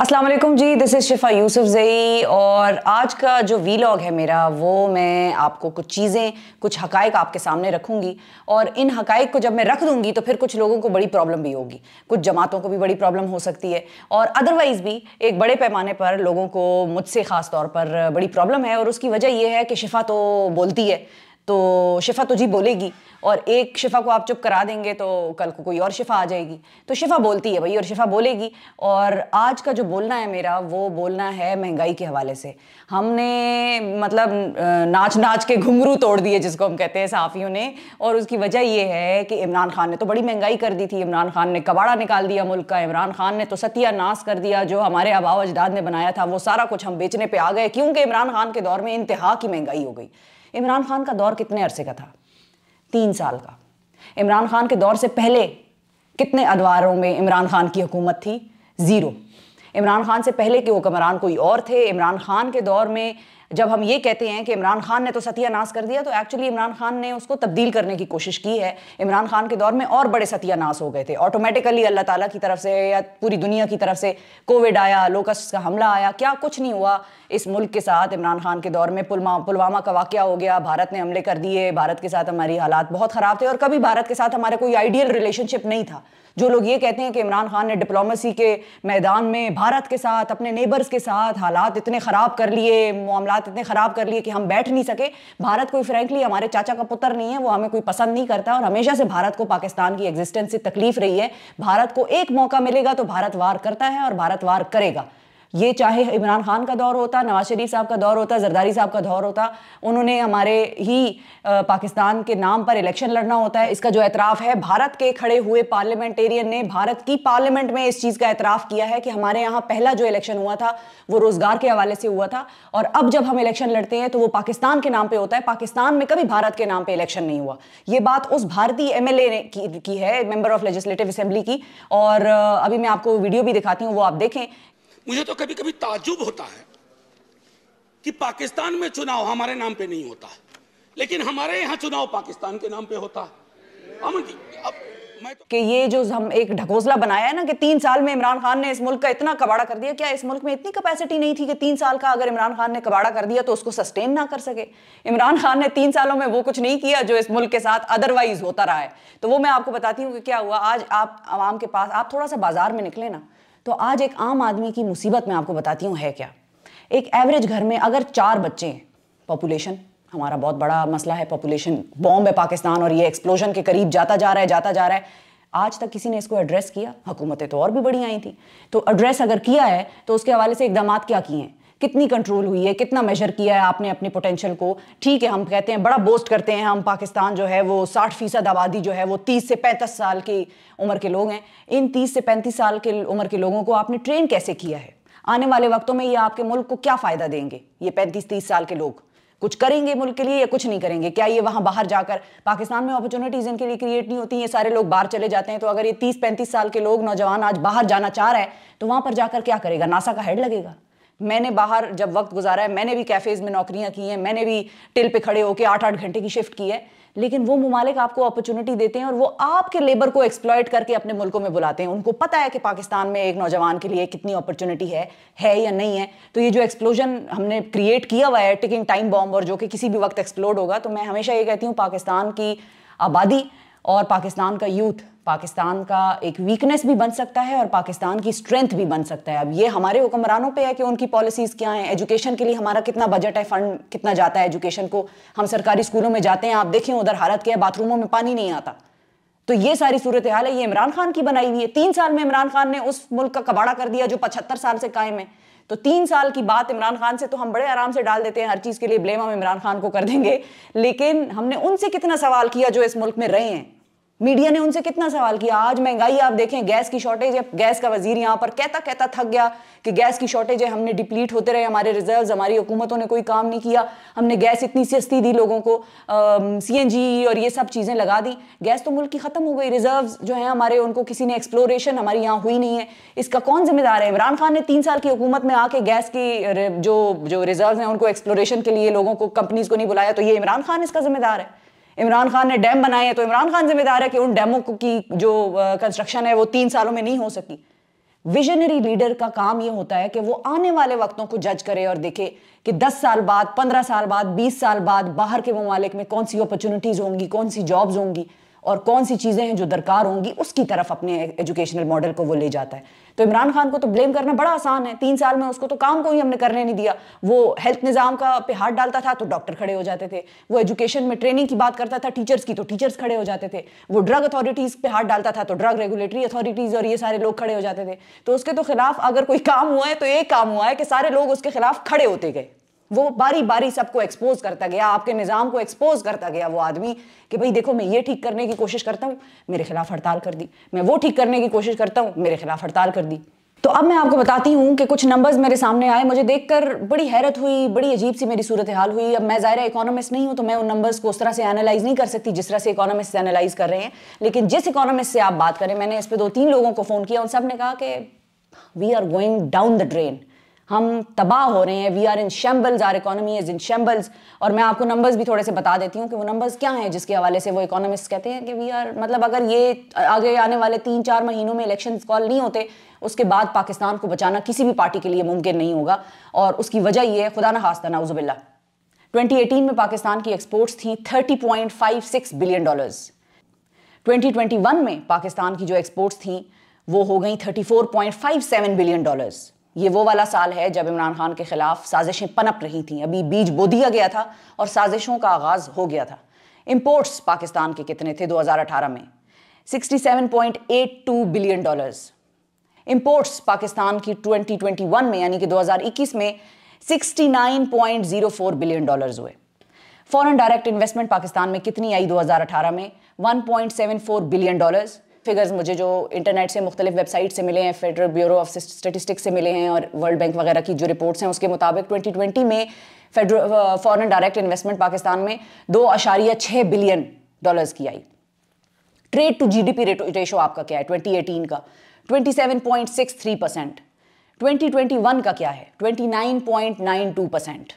Aslam ji this is शिफा यूसुफ जई और आज का जो वीलॉग है मेरा वो मैं आपको कुछ चीज़ें कुछ हक़ आपके सामने रखूँगी और इन हकाइक को जब मैं रख दूँगी तो फिर कुछ लोगों को बड़ी प्रॉब्लम भी होगी कुछ जमातों को भी बड़ी प्रॉब्लम हो सकती है और अदरवाइज़ भी एक बड़े पैमाने पर लोगों को मुझसे ख़ास तौर पर बड़ी प्रॉब्लम है और उसकी वजह यह है कि शिफा तो बोलती है तो शिफा तुझी बोलेगी और एक शिफा को आप चुप करा देंगे तो कल को कोई और शिफा आ जाएगी तो शिफा बोलती है भाई और शिफा बोलेगी और आज का जो बोलना है मेरा वो बोलना है महंगाई के हवाले से हमने मतलब नाच नाच के घुंघरू तोड़ दिए जिसको हम कहते हैं सहाफ़ियों ने और उसकी वजह यह है कि इमरान खान ने तो बड़ी महंगाई कर दी थी इमरान खान ने कबाड़ा निकाल दिया मुल्क का इमरान खान ने तो सतिया नाश कर दिया जो हमारे अबाव अजदाद ने बनाया था वो सारा कुछ हम बेचने पर आ गए क्योंकि इमरान खान के दौर में इंतहा की महंगाई हो गई इमरान खान का दौर कितने अरसे का था तीन साल का इमरान खान के दौर से पहले कितने अदवारों में इमरान खान की हुकूमत थी ज़ीरो इमरान खान से पहले के हुक्मरान कोई और थे इमरान खान के दौर में जब हम ये कहते हैं कि इमरान खान ने तो सत्यानाश कर दिया तो एक्चुअली इमरान खान ने उसको तब्दील करने की कोशिश की है इमरान खान के दौर में और बड़े सत्यानाश हो गए थे ऑटोमेटिकली अल्लाह ताला की तरफ से या पूरी दुनिया की तरफ से कोविड आया लोकस का हमला आया क्या कुछ नहीं हुआ इस मुल्क के साथ इमरान खान के दौर में पुलवामा का वाक़ हो गया भारत ने हमले कर दिए भारत के साथ हमारी हालात बहुत ख़राब थे और कभी भारत के साथ हमारा कोई आइडियल रिलेशनशिप नहीं था जो लोग ये कहते हैं कि इमरान खान ने डिप्लोमेसी के मैदान में भारत के साथ अपने नेबर्स के साथ हालात इतने ख़राब कर लिए मामला इतने ख़राब कर लिए कि हम बैठ नहीं सके भारत कोई फ्रेंकली हमारे चाचा का पुत्र नहीं है वो हमें कोई पसंद नहीं करता और हमेशा से भारत को पाकिस्तान की एग्जिस्टेंस से तकलीफ रही है भारत को एक मौका मिलेगा तो भारत वार करता है और भारत वार करेगा ये चाहे इमरान खान का दौर होता नवाज शरीफ साहब का दौर होता जरदारी साहब का दौर होता उन्होंने हमारे ही पाकिस्तान के नाम पर इलेक्शन लड़ना होता है इसका जो एतराफ़ है भारत के खड़े हुए पार्लियामेंटेरियन ने भारत की पार्लियामेंट में इस चीज़ का एतराफ़ किया है कि हमारे यहाँ पहला जो इलेक्शन हुआ था वो रोज़गार के हवाले से हुआ था और अब जब हम इलेक्शन लड़ते हैं तो वो पाकिस्तान के नाम पर होता है पाकिस्तान में कभी भारत के नाम पर इलेक्शन नहीं हुआ ये बात उस भारतीय एम ने की, है मेम्बर ऑफ लेजिस्लेटिव असम्बली की और अभी मैं आपको वीडियो भी दिखाती हूँ वो आप देखें मुझे तो कभी कभी ताजुब होता है कि पाकिस्तान में चुनाव हमारे नाम पे नहीं होता लेकिन हमारे यहाँ चुनाव पाकिस्तान के नाम पे होता है अमन अब मैं तो... कि ये जो हम एक ढकोसला बनाया है ना कि तीन साल में इमरान खान ने इस मुल्क का इतना कबाड़ा कर दिया क्या इस मुल्क में इतनी कैपेसिटी नहीं थी कि तीन साल का अगर इमरान खान ने कबाड़ा कर दिया तो उसको सस्टेन ना कर सके इमरान खान ने तीन सालों में वो कुछ नहीं किया जो इस मुल्क के साथ अदरवाइज होता रहा है तो वो मैं आपको बताती हूँ कि क्या हुआ आज आप आवाम के पास आप थोड़ा सा बाजार में निकले ना तो आज एक आम आदमी की मुसीबत मैं आपको बताती हूँ है क्या एक एवरेज घर में अगर चार बच्चे हैं पॉपुलेशन हमारा बहुत बड़ा मसला है पॉपुलेशन बॉम्ब है पाकिस्तान और ये एक्सप्लोजन के करीब जाता जा रहा है जाता जा रहा है आज तक किसी ने इसको एड्रेस किया हुकूमतें तो और भी बड़ी आई थी तो एड्रेस अगर किया है तो उसके हवाले से इकदाम क्या किए हैं कितनी कंट्रोल हुई है कितना मेजर किया है आपने अपने पोटेंशियल को ठीक है हम कहते हैं बड़ा बोस्ट करते हैं हम पाकिस्तान जो है वो साठ फीसद आबादी जो है वो तीस से पैंतीस साल की उम्र के लोग हैं इन तीस से पैंतीस साल के उम्र के लोगों को आपने ट्रेन कैसे किया है आने वाले वक्तों में ये आपके मुल्क को क्या फ़ायदा देंगे ये पैंतीस तीस साल के लोग कुछ करेंगे मुल्क के लिए या कुछ नहीं करेंगे क्या ये वहाँ बाहर जाकर पाकिस्तान में अपॉर्चुनिटीज़ इनके लिए क्रिएट नहीं होती ये सारे लोग बाहर चले जाते हैं तो अगर ये तीस पैंतीस साल के लोग नौजवान आज बाहर जाना चाह रहे हैं तो वहाँ पर जाकर क्या करेगा नासा का हेड लगेगा मैंने बाहर जब वक्त गुजारा है मैंने भी कैफ़ेज़ में नौकरियाँ की हैं मैंने भी टिल पे खड़े होकर आठ आठ घंटे की शिफ्ट की है लेकिन वो ममालिक आपको अपॉर्चुनिटी देते हैं और वो आपके लेबर को एक्सप्लॉयट करके अपने मुल्कों में बुलाते हैं उनको पता है कि पाकिस्तान में एक नौजवान के लिए कितनी अपॉर्चुनिटी है है या नहीं है तो ये जो एक्सप्लोजन हमने क्रिएट किया हुआ है टिकिंग टाइम बॉम्ब और जो कि किसी भी वक्त एक्सप्लोड होगा तो मैं हमेशा ये कहती हूँ पाकिस्तान की आबादी और पाकिस्तान का यूथ पाकिस्तान का एक वीकनेस भी बन सकता है और पाकिस्तान की स्ट्रेंथ भी बन सकता है अब ये हमारे हुक्मरानों पे है कि उनकी पॉलिसीज़ क्या हैं एजुकेशन के लिए हमारा कितना बजट है फंड कितना जाता है एजुकेशन को हम सरकारी स्कूलों में जाते हैं आप देखें उधर हालत क्या है बाथरूमों में पानी नहीं आता तो ये सारी सूरत हाल है ये इमरान खान की बनाई हुई है तीन साल में इमरान खान ने उस मुल्क का कबाड़ा कर दिया जो पचहत्तर साल से कायम है तो तीन साल की बात इमरान खान से तो हम बड़े आराम से डाल देते हैं हर चीज़ के लिए ब्लेम हम इमरान खान को कर देंगे लेकिन हमने उनसे कितना सवाल किया जो इस मुल्क में रहे हैं मीडिया ने उनसे कितना सवाल किया आज महंगाई आप देखें गैस की शॉर्टेज है गैस का वजीर यहाँ पर कहता कहता थक गया कि गैस की शॉर्टेज है हमने डिप्लीट होते रहे हमारे रिजर्व हमारी हुकूमतों ने कोई काम नहीं किया हमने गैस इतनी सस्ती दी लोगों को सी एन जी और ये सब चीज़ें लगा दी गैस तो मुल्क की ख़त्म हो गई रिजर्व जो हैं हमारे उनको किसी ने एक्सप्लोरेशन हमारी यहाँ हुई नहीं है इसका कौन जिम्मेदार है इमरान खान ने तीन साल की हुकूमत में आके गैस की जो जो रिजर्व हैं उनको एक्सप्लोरेशन के लिए लोगों को कंपनीज को नहीं बुलाया तो ये इमरान खान इसका जिम्मेदार है इमरान खान ने डैम बनाए हैं तो इमरान खान जिम्मेदार है कि उन डैमों की जो कंस्ट्रक्शन है वो तीन सालों में नहीं हो सकी विजनरी लीडर का काम ये होता है कि वो आने वाले वक्तों को जज करे और देखे कि 10 साल बाद 15 साल बाद 20 साल बाद बाहर के ममालिक में कौन सी अपॉर्चुनिटीज़ होंगी कौन सी जॉब्स होंगी और कौन सी चीज़ें हैं जो दरकार होंगी उसकी तरफ अपने एजुकेशनल मॉडल को वो ले जाता है तो इमरान खान को तो ब्लेम करना बड़ा आसान है तीन साल में उसको तो काम को ही हमने करने नहीं दिया वो हेल्थ निज़ाम का पे हाथ डालता था तो डॉक्टर खड़े हो जाते थे वो एजुकेशन में ट्रेनिंग की बात करता था टीचर्स की तो टीचर्स खड़े हो जाते थे वो ड्रग अथॉरिटीज़ पे हाथ डालता था तो ड्रग रेगुलेटरी अथॉरिटीज़ और ये सारे लोग खड़े हो जाते थे तो उसके तो खिलाफ अगर कोई काम हुआ है तो एक काम हुआ है कि सारे लोग उसके खिलाफ खड़े होते गए वो बारी बारी सबको एक्सपोज करता गया आपके निज़ाम को एक्सपोज करता गया वो आदमी कि भाई देखो मैं ये ठीक करने की कोशिश करता हूँ मेरे खिलाफ हड़ताल कर दी मैं वो ठीक करने की कोशिश करता हूँ मेरे खिलाफ हड़ताल कर दी तो अब मैं आपको बताती हूँ कि कुछ नंबर्स मेरे सामने आए मुझे देखकर बड़ी हैरत हुई बड़ी अजीब सी मेरी सूरत हाल हुई अब मैं ज़ाहिर इकोनॉमिस्ट नहीं हूँ तो मैं उन नंबर्स को उस तरह से एनालाइज नहीं कर सकती जिस तरह से इकोनॉमिस्ट एनालाइज कर रहे हैं लेकिन जिस इकोनॉमिस्ट से आप बात करें मैंने इस पर दो तीन लोगों को फ़ोन किया उन सब ने कहा कि we are going down the drain हम तबाह हो रहे हैं we are in shambles our economy is in shambles और मैं आपको नंबर्स भी थोड़े से बता देती हूँ कि वो नंबर्स क्या हैं जिसके हवाले से वो इकोनॉमिस्ट कहते हैं कि वी आर मतलब अगर ये आगे आने वाले तीन चार महीनों में इलेक्शन कॉल नहीं होते उसके बाद पाकिस्तान को बचाना किसी भी पार्टी के लिए मुमकिन नहीं होगा और उसकी वजह यह है खुदा ना खास्ता ट्वेंटी एटीन में पाकिस्तान की एक्सपोर्ट्स थी सिक्स बिलियन डॉलर्स 2021 में पाकिस्तान की जो एक्सपोर्ट्स थी वो हो गई 34.57 बिलियन डॉलर्स ये वो वाला साल है जब इमरान खान के खिलाफ साजिशें पनप रही थीं अभी बीज बो दिया गया था और साजिशों का आगाज़ हो गया था इम्पोर्ट्स पाकिस्तान के कितने थे 2018 में 67.82 बिलियन डॉलर्स इम्पोर्ट्स पाकिस्तान की 2021 में यानी कि 2021 में 69.04 बिलियन डॉलर्स हुए फॉरेन डायरेक्ट इन्वेस्टमेंट पाकिस्तान में कितनी आई 2018 में 1.74 बिलियन डॉलर्स फिगर्स मुझे जो इंटरनेट से मुख्तलिफ वेबसाइट से मिले हैं फेडरल ब्यूरो ऑफ स्टेटिस्टिक्स से मिले हैं और वर्ल्ड बैंक वगैरह की जो रिपोर्ट्स हैं उसके मुताबिक 2020 में federal foreign direct investment Pakistan में दो अशारिया छः बिलियन डॉलर्स की आई trade to G D GDP ratio आपका क्या है ट्वेंटी एटीन का twenty seven point six three percent twenty twenty one का क्या है twenty nine nine point two percent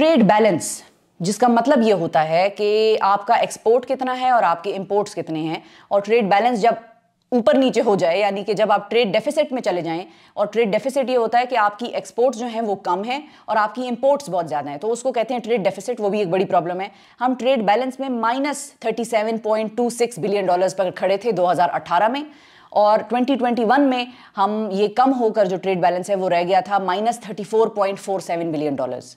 trade balance जिसका मतलब ये होता है कि आपका एक्सपोर्ट कितना है और आपके इंपोर्ट्स कितने हैं और ट्रेड बैलेंस जब ऊपर नीचे हो जाए यानी कि जब आप ट्रेड डेफिसिट में चले जाएं और ट्रेड डेफिसिट ये होता है कि आपकी एक्सपोर्ट्स जो हैं वो कम हैं और आपकी इंपोर्ट्स बहुत ज़्यादा हैं तो उसको कहते हैं ट्रेड डेफिसिट वो भी एक बड़ी प्रॉब्लम है हम ट्रेड बैलेंस में माइनस 37.26 बिलियन डॉलर्स पर खड़े थे दो में और 2021 में हम ये कम होकर जो ट्रेड बैलेंस है वो रह गया था माइनस थर्टी बिलियन डॉलर्स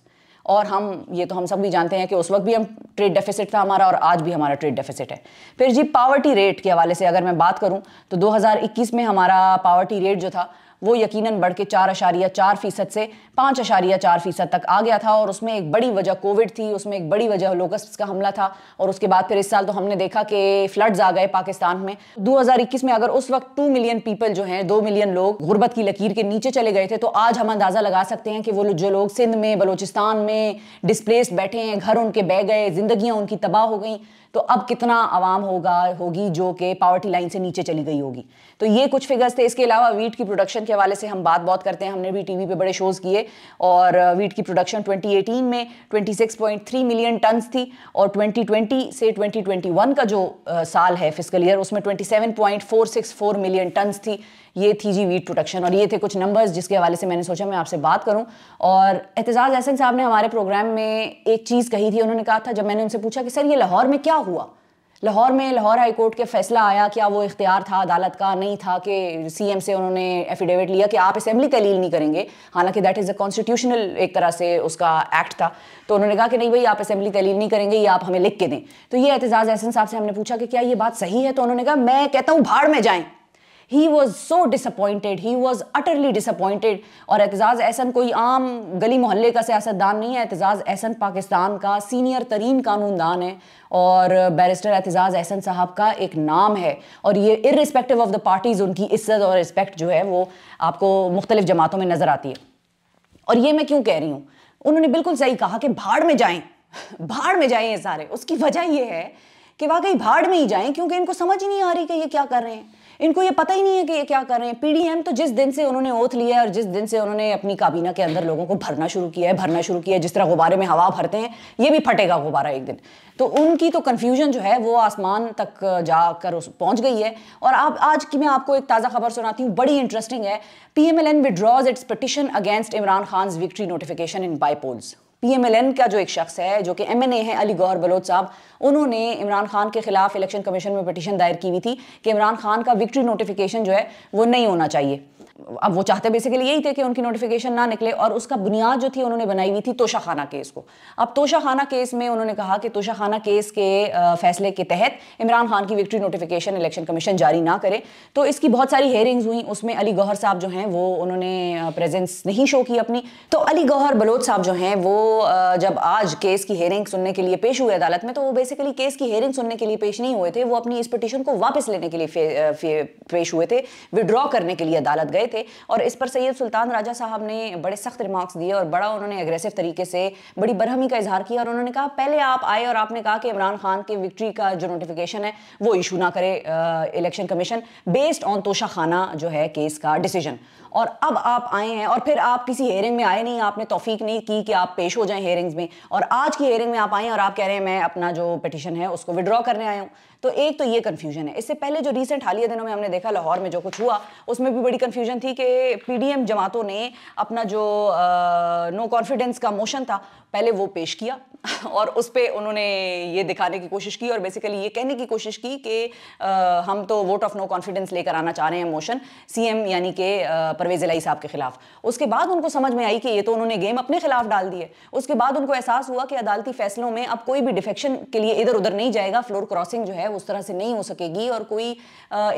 और हम ये तो हम सब भी जानते हैं कि उस वक्त भी हम ट्रेड डेफिसिट था हमारा और आज भी हमारा ट्रेड डेफिसिट है फिर जी पावर्टी रेट के हवाले से अगर मैं बात करूँ तो 2021 में हमारा पावर्टी रेट जो था वो यकीनन बढ़ के चार अशारिया चार फ़ीसद से पाँच अशारिया चार फ़ीसद तक आ गया था और उसमें एक बड़ी वजह कोविड थी उसमें एक बड़ी वजह लोकस का हमला था और उसके बाद फिर इस साल तो हमने देखा कि फ्लड्स आ गए पाकिस्तान में 2021 में अगर उस वक्त टू मिलियन पीपल जो हैं दो मिलियन लोग गुर्बत की लकीर के नीचे चले गए थे तो आज हम अंदाज़ा लगा सकते हैं कि वो जो लोग सिंध में बलोचिस्तान में डिसप्लेस बैठे हैं घर उनके बह गए ज़िंदगियाँ उनकी तबाह हो गई तो अब कितना आवाम होगा होगी जो कि पावर्टी लाइन से नीचे चली गई होगी तो ये कुछ फिगर्स थे इसके अलावा वीट की प्रोडक्शन के हवाले से हम बात बहुत करते हैं हमने भी टी वी बड़े शोज़ किए और वीट uh, की प्रोडक्शन ट्वेंटी में ट्वेंटी मिलियन टनस थी और ट्वेंटी से ट्वेंटी का जो uh, साल है फिजिकल ईयर उसमें ट्वेंटी मिलियन टनस थी ये थी जी वीट प्रोडक्शन और ये थे कुछ नंबर्स जिसके हवाले से मैंने सोचा मैं आपसे बात करूं और एहतजाज एहसन साहब ने हमारे प्रोग्राम में एक चीज़ कही थी उन्होंने कहा था जब मैंने उनसे पूछा कि सर ये लाहौर में क्या हुआ लाहौर में लाहौर हाई कोर्ट के फैसला आया क्या वो इख्तियार था अदालत का नहीं था कि सीएम से उन्होंने एफिडेविट लिया कि आप असेंबली तलील नहीं करेंगे हालांकि दैट इज़ अ कॉन्स्टिट्यूशनल एक तरह से उसका एक्ट था तो उन्होंने कहा कि नहीं भाई आप असेंबली तलील नहीं करेंगे ये आप हमें लिख के दें तो ये एतजाज़ एहसन साहब से हमने पूछा कि क्या ये बात सही है तो उन्होंने कहा मैं कहता हूँ भाड़ में जाएँ he was so disappointed he was utterly disappointed और एतजाज़ एहसन कोई आम गली मोहल्ले का सियासतदान नहीं है एतजाज़ एहसन पाकिस्तान का सीनियर तरीन कानूनदान है और बैरिस्टर एतजाज़ एहसन साहब का एक नाम है और ये इरिस्पेक्टिव ऑफ द पार्टीज़ उनकी इज्जत और रिस्पेक्ट जो है वो आपको मुख्तलिफ जमातों में नज़र आती है और ये मैं क्यों कह रही हूँ उन्होंने बिल्कुल सही कहा कि भाड़ में जाएँ भाड़ में जाएँ ये सारे उसकी वजह ये है कि वाकई भाड़ में ही जाएँ क्योंकि इनको समझ ही नहीं आ रही कि ये क्या कर रहे हैं इनको ये पता ही नहीं है कि ये क्या कर रहे हैं पीडीएम तो जिस दिन से उन्होंने ओथ लिया है और जिस दिन से उन्होंने अपनी काबीना के अंदर लोगों को भरना शुरू किया है भरना शुरू किया है जिस तरह गुब्बारे में हवा भरते हैं ये भी फटेगा गुब्बारा एक दिन तो उनकी तो कन्फ्यूजन जो है वो आसमान तक जाकर उस पहुंच गई है और आप आज की मैं आपको एक ताज़ा खबर सुनाती हूँ बड़ी इंटरेस्टिंग है P M L N withdraws its petition against Imran Khan victory notification in bypolls PMLN का जो एक शख्स है जो कि एमएनए है अली गौर बलोच साहब उन्होंने इमरान खान के खिलाफ इलेक्शन कमीशन में पटिशन दायर की हुई थी कि इमरान खान का विक्ट्री नोटिफिकेशन जो है वो नहीं होना चाहिए अब वो चाहते बेसिकली यही थे कि उनकी नोटिफिकेशन ना निकले और उसका बुनियाद जो थी उन्होंने बनाई हुई थी तोशा खाना केस को अब तोशा खाना केस में उन्होंने कहा कि तोशा खाना केस के फैसले के तहत इमरान खान की विक्ट्री नोटिफिकेशन इलेक्शन कमीशन जारी ना करे तो इसकी बहुत सारी हेयरिंग्स हुई उसमें अली गौहर साहब जो हैं वो उन्होंने प्रेजेंस नहीं शो की अपनी तो अली गौहर बलोच साहब जो हैं वो जब आज केस की हेयरिंग सुनने के लिए पेश हुए अदालत में तो वो बेसिकली केस की हेयरिंग सुनने के लिए पेश नहीं हुए थे वो अपनी इस पटिशन को वापस लेने के लिए पेश हुए थे विड्रॉ करने के लिए अदालत गए थे और इस पर सैयद सुल्तान राजा साहब ने बड़े सख्त रिमार्क्स दिए और बड़ा उन्होंने एग्रेसिव तरीके से बड़ी बरहमी का इजहार किया और उन्होंने कहा पहले आप आए और आपने कहा कि इमरान खान के विक्ट्री का जो नोटिफिकेशन है वो इशू ना करे election commission based on Toshakhana जो है केस का डिसीजन और अब आप आए हैं और फिर आप किसी हेयरिंग में आए नहीं आपने तोफीक नहीं की कि आप पेश हो जाएं हेयरिंग्स में और आज की हेयरिंग में आप आए और आप कह रहे हैं मैं अपना जो पिटिशन है उसको विड्रॉ करने आया हूं तो एक तो ये कन्फ्यूजन है इससे पहले जो रिसेंट हालिया दिनों में हमने देखा लाहौर में जो कुछ हुआ उसमें भी बड़ी कन्फ्यूजन थी कि पीडीएम जमातों ने अपना जो आ, नो कॉन्फिडेंस का मोशन था पहले वो पेश किया और उस पर उन्होंने ये दिखाने की कोशिश की और बेसिकली ये कहने की कोशिश की कि हम तो वोट ऑफ नो कॉन्फिडेंस लेकर आना चाह रहे हैं मोशन सीएम यानी कि परवेज़ इलाई साहब के ख़िलाफ़ उसके बाद उनको समझ में आई कि ये तो उन्होंने गेम अपने ख़िलाफ़ डाल दिए उसके बाद उनको एहसास हुआ कि अदालती फैसलों में अब कोई भी डिफेक्शन के लिए इधर उधर नहीं जाएगा फ्लोर क्रॉसिंग जो है उस तरह से नहीं हो सकेगी और कोई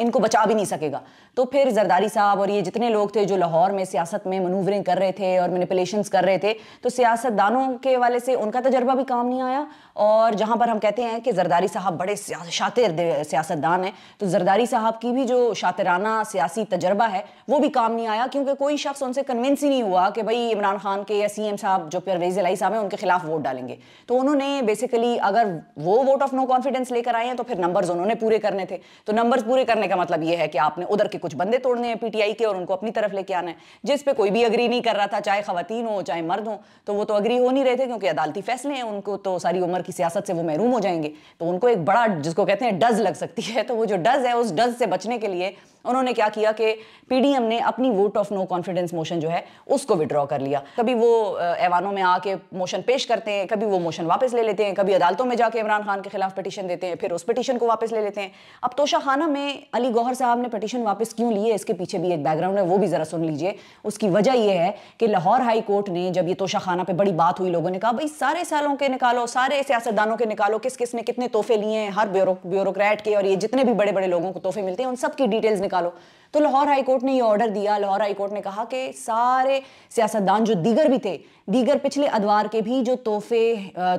इनको बचा भी नहीं सकेगा तो फिर जरदारी साहब और ये जितने लोग थे जो लाहौर में सियासत में मनूवरिंग कर रहे थे और मैनिपुलेशंस कर रहे थे तो सियासतदानों के वाले से उनका तजर्बा भी काम नहीं आया और जहाँ पर हम कहते हैं कि जरदारी साहब बड़े शातिर सियासतदान हैं तो जरदारी साहब की भी जो शातिराना सियासी तजर्बा है वो भी काम नहीं आया क्योंकि कोई शख्स उनसे कन्विंस ही नहीं हुआ कि भाई इमरान खान के या सी एम साहब जो परवेज लाई साहब हैं उनके खिलाफ वोट डालेंगे तो उन्होंने बेसिकली अगर वो वोट ऑफ नो कॉन्फिडेंस लेकर आए हैं तो फिर नंबर्स उन्होंने पूरे करने थे तो नंबर्स पूरे करने का मतलब ये है कि आपने उधर के कुछ बंदे तोड़ने हैं पीटीआई के और उनको अपनी तरफ लेके आना है जिस पर कोई भी अग्री नहीं कर रहा था चाहे खातन हो चाहे मर्द हो तो वो तो अग्री हो नहीं रहे थे क्योंकि अदालती फैसले हैं उनको तो सारी उम्र सरकार की सियासत से वो महरूम हो जाएंगे तो उनको एक बड़ा जिसको कहते हैं डज लग सकती है तो वो जो डज है उस डज से बचने के लिए उन्होंने क्या किया कि पीडीएम ने अपनी vote of no confidence motion जो है उसको विड्रॉ कर लिया कभी वो ऐवानों में आके मोशन पेश करते हैं कभी वो मोशन वापस ले लेते हैं कभी अदालतों में जाके इमरान खान के खिलाफ पटिशन देते हैं फिर उस पटिशन को वापस ले लेते हैं अब तोशाखाना में अली गौहर साहब ने पटिशन वापस क्यों लिए इसके पीछे भी एक बैकग्राउंड है वो भी ज़रा सुन लीजिए उसकी वजह यह है कि लाहौर हाई कोर्ट ने जब ये तोशाखाना पर बड़ी बात हुई लोगों ने कहा भाई सारे सालों के निकालो सारे सियासतदानों के निकालो किस किस ने कितने तोहफे लिए हैं हर ब्यूरोक्रेट के और ये जितने भी बड़े बड़े लोगों को तोहफे मिलते हैं उन सबकी डिटेल्स निकालो तो लाहौर हाई कोर्ट ने ये ऑर्डर दिया लाहौर हाई कोर्ट ने कहा कि सारे सियासतदान जो दीगर भी थे दीगर पिछले अदवार के भी जो तोहफे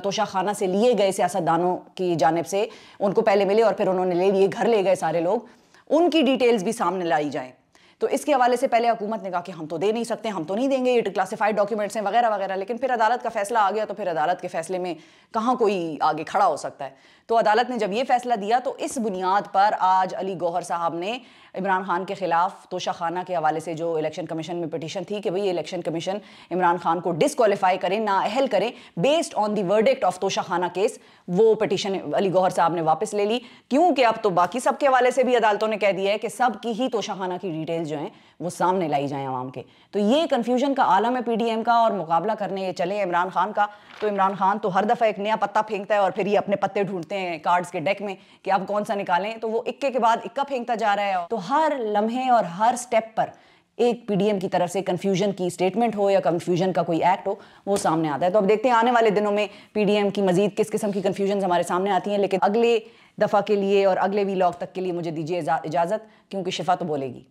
तोशा खाना से लिए गए सियासतदानों की जानब से उनको पहले मिले और फिर उन्होंने ले लिए घर ले गए सारे लोग उनकी डिटेल्स भी सामने लाई जाए तो इसके हवाले से पहले हुकूमत ने कहा कि हम तो दे नहीं सकते हम तो नहीं देंगे ये क्लासिफाइड डॉक्यूमेंट्स हैं वगैरह वगैरह लेकिन फिर अदालत का फैसला आ गया तो फिर अदालत के फैसले में कहाँ कोई आगे खड़ा हो सकता है तो अदालत ने जब यह फैसला दिया तो इस बुनियाद पर आज अली गौहर साहब ने इमरान खान के खिलाफ तोशाखाना के हवाले से जो इलेक्शन कमीशन में पिटिशन थी कि भाई इलेक्शन कमीशन इमरान खान को डिसकॉलीफाई करें ना अहल करें based on the verdict of Khana case वो पिटिशन अली गौहर साहब ने वापस ले ली क्योंकि अब तो बाकी सबके हवाले से भी अदालतों ने कह दिया है कि सबकी ही ही तोशाखाना की डिटेल जो हैं वो सामने लाई जाए आवाम के तो ये कन्फ्यूजन का आलम है पी का और मुकाबला करने चले इमरान खान का तो इमरान खान तो हर दफ़ा एक नया पत्ता फेंकता है और फिर ये अपने पत्ते ढूंढते हैं कार्ड्स के डेक में कि अब कौन सा निकालें तो वो इक्के के बाद इक्का फेंकता जा रहा है तो हर लम्हे और हर स्टेप पर एक पीडीएम की तरफ से कन्फ्यूजन की स्टेटमेंट हो या कन्फ्यूजन का कोई एक्ट हो वो सामने आता है तो अब देखते हैं आने वाले दिनों में पीडीएम की मजीद किस किस्म की कन्फ्यूजन हमारे सामने आती हैं लेकिन अगले दफ़ा के लिए और अगले वीलॉग तक के लिए मुझे दीजिए इजाज़त क्योंकि शिफा तो बोलेगी